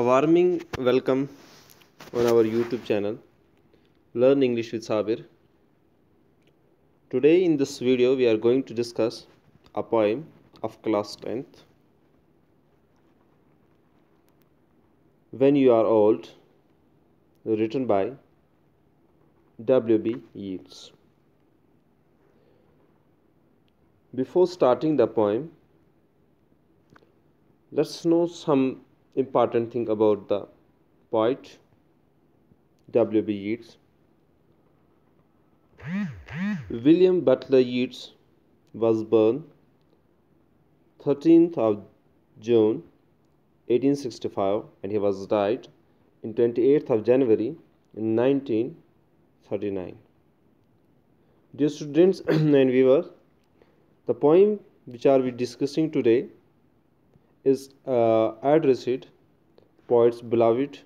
A warming welcome on our YouTube channel Learn English with Sabir. Today in this video we are going to discuss a poem of class 10th. When You Are Old written by W.B. Yeats. Before starting the poem, let's know some important thing about the poet W.B. Yeats. William Butler Yeats was born 13th of June 1865 and he was died in 28th of January in 1939. Dear students and viewers, the poem which are we discussing today is uh, addressed poets beloved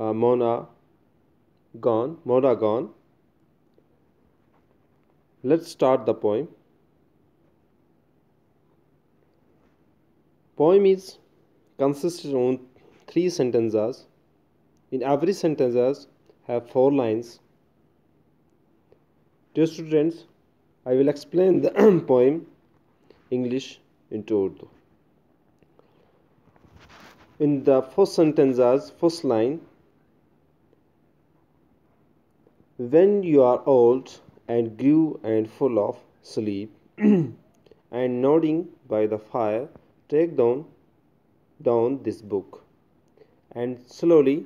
uh, Mona gone Mona gone let's start the poem poem is consisted on three sentences in every sentences have four lines dear students i will explain the poem english into Urdu. In the first sentences, first line, when you are old and grew and full of sleep and nodding by the fire, take down down this book and slowly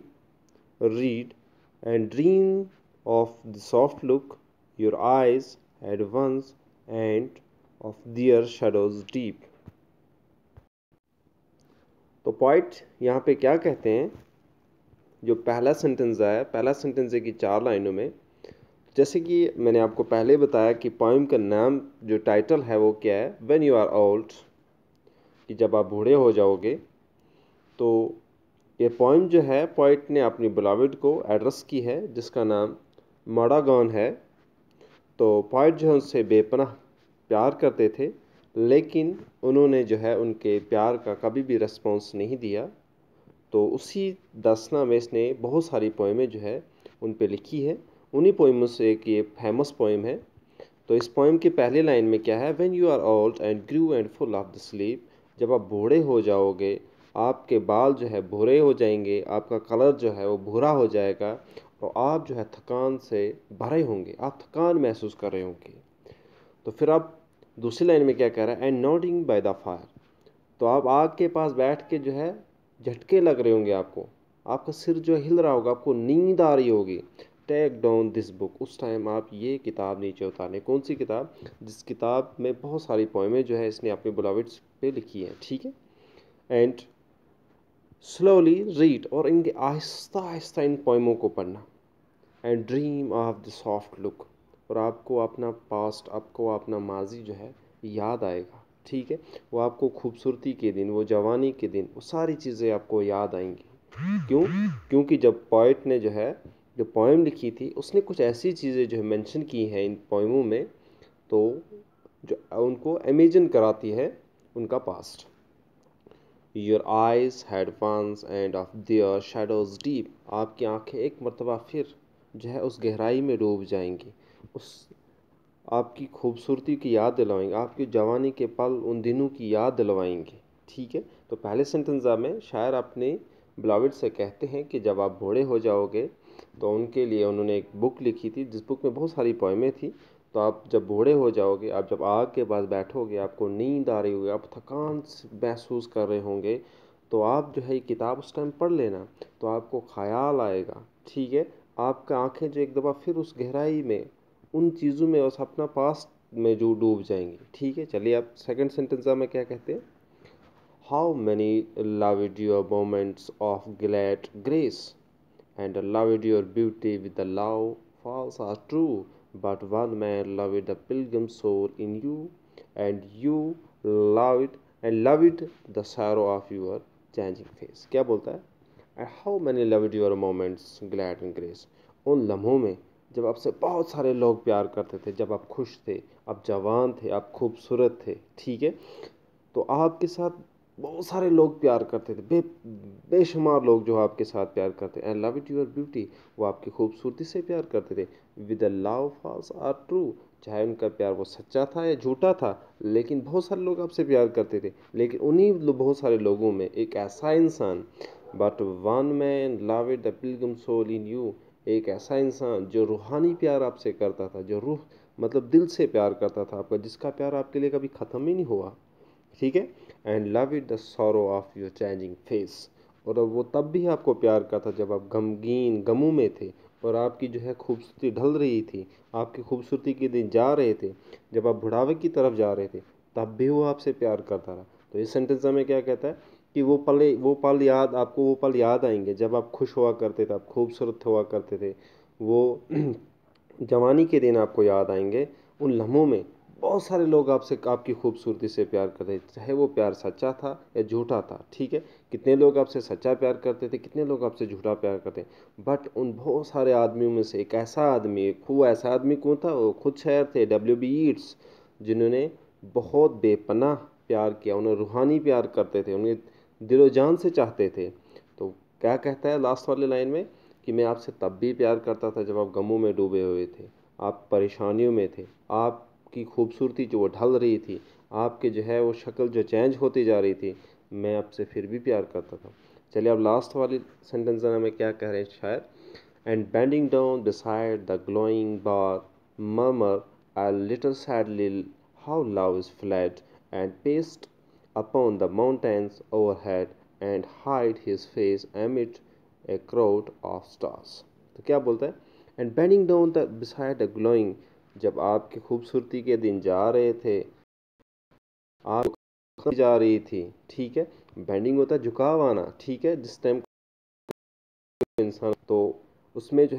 read and dream of the soft look your eyes had once and of their shadows deep. Point यहाँ पे क्या कहते हैं जो पहला sentence आया पहला sentence है कि चार लाइनों में जैसे कि मैंने आपको पहले बताया कि पोइम का नाम जो टाइटल है वो क्या है वेन यू आर ओल्ड कि जब आप बूढ़े हो जाओगे तो ये पॉइम जो है पॉइट ने अपनी बुलावट को एड्रेस की है जिसका नाम माडागॉन है तो पॉइट जो है उससे बेपनाह प्यार करते थे लेकिन उन्होंने जो है उनके प्यार का कभी भी रिस्पॉन्स नहीं दिया तो उसी दसना में इसने बहुत सारी पोएमें जो है उन पर लिखी है उन्हीं पोइमों से एक ये फेमस पोइम है तो इस पोइम की पहली लाइन में क्या है when you are old and grew and full of the sleep जब आप भूढ़े हो जाओगे आपके बाल जो है भूरे हो जाएंगे आपका कलर जो है वो भूरा हो जाएगा और आप जो है थकान से भरे होंगे आप थकान महसूस कर रहे होंगे तो फिर आप दूसरी लाइन में क्या कह रहा है and nodding by the fire तो आप आग के पास बैठ के जो है झटके लग रहे होंगे आपको आपका सिर जो हिल रहा होगा आपको नींद आ रही होगी टेक डाउन दिस बुक उस टाइम आप ये किताब नीचे उतारें कौन सी किताब जिस किताब में बहुत सारी पोएमें जो है इसने अपने बुलाविट्स पे लिखी हैं ठीक है एंड स्लोली रीड और इनके आहिस्ता आहिस्ता इन पोइमों को पढ़ना and dream of the soft look और आपको अपना पास्ट आपको अपना माज़ी जो है याद आएगा ठीक है वो आपको खूबसूरती के दिन वो जवानी के दिन वो सारी चीज़ें आपको याद आएंगी क्यों क्योंकि जब पोइट ने जो है जो पोएम लिखी थी उसने कुछ ऐसी चीज़ें जो है मैंशन की हैं इन पोएमों में तो जो उनको इमेजिन कराती है उनका past your eyes had once and of their shadows deep आपकी आंखें एक मरतबा फिर जो है उस गहराई में डूब जाएंगी उस आपकी खूबसूरती की याद दिलवाएंगे आपकी जवानी के पल उन दिनों की याद दिलवाएंगे ठीक है तो पहले सेंटेंसा में शायर अपने ब्लाविड से कहते हैं कि जब आप बूढ़े हो जाओगे तो उनके लिए उन्होंने एक बुक लिखी थी जिस बुक में बहुत सारी पोएमें थी तो आप जब बूढ़े हो जाओगे आप जब आग के पास बैठोगे आपको नींद आ रही होगी आप थकान महसूस कर रहे होंगे तो आप जो है ये किताब उस टाइम पढ़ लेना तो आपको ख्याल आएगा ठीक है आपका आंखें जो एक दफ़ा फिर उस गहराई में उन चीज़ों में बस अपना पास्ट में जो डूब जाएंगे ठीक है चलिए आप सेकंड सेंटेंसा में क्या कहते हैं हाउ मैनी इड your moments of glad grace and loved your beauty with the love false or true but one man loved the pilgrim soul in you and you loved and loved the sorrow of your changing face क्या बोलता है and how many loved your moments glad and grace उन लम्हों में जब आपसे बहुत सारे लोग प्यार करते थे जब आप खुश थे आप जवान थे आप खूबसूरत थे ठीक है तो आपके साथ बहुत सारे लोग प्यार करते थे बे बेशुमार लोग जो आपके साथ प्यार करते I loved your beauty वो आपकी खूबसूरती से प्यार करते थे with love false or true चाहे उनका प्यार वो सच्चा था या झूठा था लेकिन बहुत सारे लोग आपसे प्यार करते थे लेकिन उन्हीं बहुत सारे लोगों में एक ऐसा इंसान but one man loved the pilgrim soul in you एक ऐसा इंसान जो रूहानी प्यार आपसे करता था जो रूह मतलब दिल से प्यार करता था आपका जिसका प्यार आपके लिए कभी ख़त्म ही नहीं हुआ ठीक है and loved the sorrow of your changing face और अब वो तब भी आपको प्यार करता जब आप गमगीन गमों में थे और आपकी जो है खूबसूरती ढल रही थी आपकी खूबसूरती के दिन जा रहे थे जब आप बुढ़ावे की तरफ जा रहे थे तब भी वो आपसे प्यार करता रहा तो इस सेंटेंस में क्या कहता है कि वो पल वो पल याद आपको वो पल याद आएंगे जब आप खुश हुआ करते थे आप खूबसूरत हुआ करते थे वो जवानी के दिन आपको याद आएंगे उन लम्हों में बहुत सारे लोग आपसे आपकी खूबसूरती से प्यार करते चाहे वो प्यार सच्चा था या झूठा था ठीक है कितने लोग आपसे सच्चा प्यार करते थे कितने लोग आपसे झूठा प्यार करते बट उन बहुत सारे आदमियों में से एक ऐसा आदमी एक वो ऐसा आदमी कौन था वो खुद शायर थे डब्ल्यू बी ईट्स जिन्होंने बहुत बेपनाह प्यार किया उन्हें रूहानी प्यार करते थे उन्हें दिलो जान से चाहते थे तो क्या कहता है लास्ट वाले लाइन में कि मैं आपसे तब भी प्यार करता था जब आप गमों में डूबे हुए थे आप परेशानियों में थे आपकी खूबसूरती जो वो ढल रही थी आपके जो है वो शक्ल जो चेंज होती जा रही थी मैं आपसे फिर भी प्यार करता था चलिए अब लास्ट वाली सेंटेंस में क्या कह रहे हैं शायद and bending down beside the glowing bar murmur I little लिल how love is fled and paced upon the mountains overhead and hide his face amid a crowd of stars तो क्या बोलता है and bending down the beside a glowing जब आपकी खूबसूरती के दिन जा रहे थे आप जा रही थी ठीक है बैंडिंग होता है झुकाव आना ठीक है जिस टाइम इंसान तो उसमें जो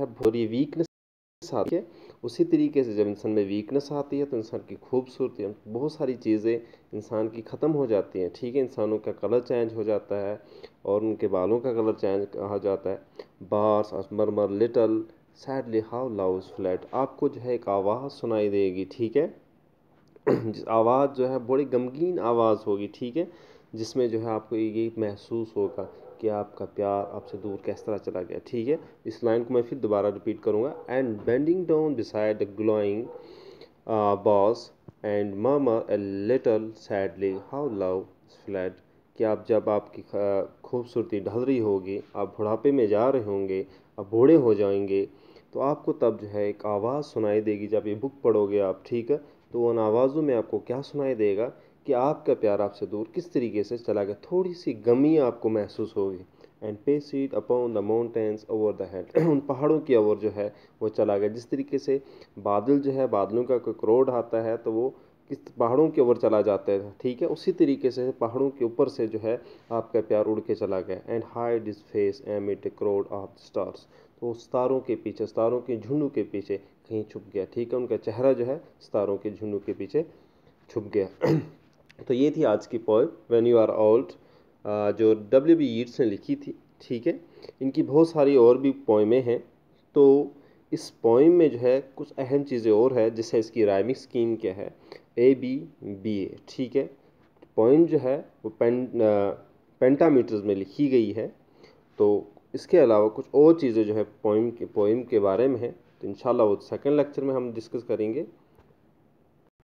है भोरी वीकनेस आती है उसी तरीके से जब इंसान में वीकनेस आती है तो इंसान की खूबसूरती बहुत सारी चीज़ें इंसान की ख़त्म हो जाती हैं ठीक है इंसानों का कलर चेंज हो जाता है और उनके बालों का कलर चेंज कहा जाता है बार्स असमरमर लिटल सैडली हाउ लाउज फ्लैट आपको जो है एक आवाज़ सुनाई देगी ठीक है जिस आवाज़ जो है बड़ी गमगीन आवाज़ होगी ठीक है जिसमें जो है आपको ये महसूस होगा कि आपका प्यार आपसे दूर किस तरह चला गया ठीक है इस लाइन को मैं फिर दोबारा रिपीट करूँगा and bending down beside glowing bars and मामा a little sadly how love fled कि आप जब आपकी खूबसूरती ढल रही होगी आप बुढ़ापे में जा रहे होंगे आप बूढ़े हो जाएंगे तो आपको तब जो है एक आवाज़ सुनाई देगी जब ये बुक पढ़ोगे आप ठीक है तो उन आवाज़ों में आपको क्या सुनाई देगा कि आपका प्यार आपसे दूर किस तरीके से चला गया थोड़ी सी गमी आपको महसूस होगी and paced upon the mountains over the head उन पहाड़ों की ओर जो है वो चला गया जिस तरीके से बादल जो है बादलों का कोई क्रोड आता है तो वो किस पहाड़ों की ओर चला जाता है ठीक है उसी तरीके से पहाड़ों के ऊपर से जो है आपका प्यार उड़ के चला गया and hide his face amid crowd of stars तो सितारों के पीछे सितारों के झुंडों के पीछे कहीं छुप गया ठीक है उनका चेहरा जो है सितारों के झुंडों के पीछे छुप गया तो ये थी आज की poem when you are old जो डब्ल्यू बी ईट्स ने लिखी थी ठीक है इनकी बहुत सारी और भी पोएमें हैं तो इस पोइम में जो है कुछ अहम चीज़ें और हैं जैसे इसकी राइमिंग स्कीम क्या है ए बी बी ए ठीक है पोइम जो है वो पें पेंटामीटर्स में लिखी गई है तो इसके अलावा कुछ और चीज़ें जो है पोइम के पोइम के बारे में है तो इन वो सेकेंड लेक्चर में हम डिस्कस करेंगे